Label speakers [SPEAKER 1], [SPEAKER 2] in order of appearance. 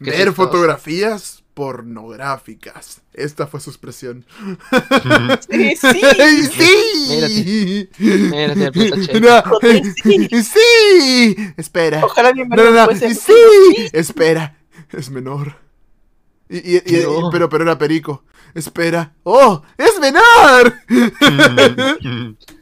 [SPEAKER 1] Ver fotografías pornográficas. Esta fue su expresión. Sí, sí. sí. sí. Espera. Ojalá
[SPEAKER 2] no, sí.
[SPEAKER 1] Espera. Es menor. Y, pero, pero era perico. Espera. ¡Oh! ¡Es menor!
[SPEAKER 3] Mm.